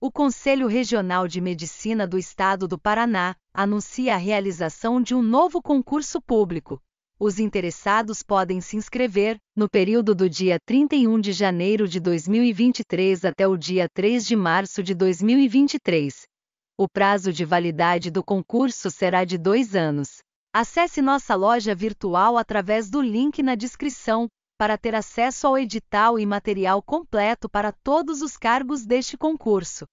O Conselho Regional de Medicina do Estado do Paraná anuncia a realização de um novo concurso público. Os interessados podem se inscrever, no período do dia 31 de janeiro de 2023 até o dia 3 de março de 2023. O prazo de validade do concurso será de dois anos. Acesse nossa loja virtual através do link na descrição para ter acesso ao edital e material completo para todos os cargos deste concurso.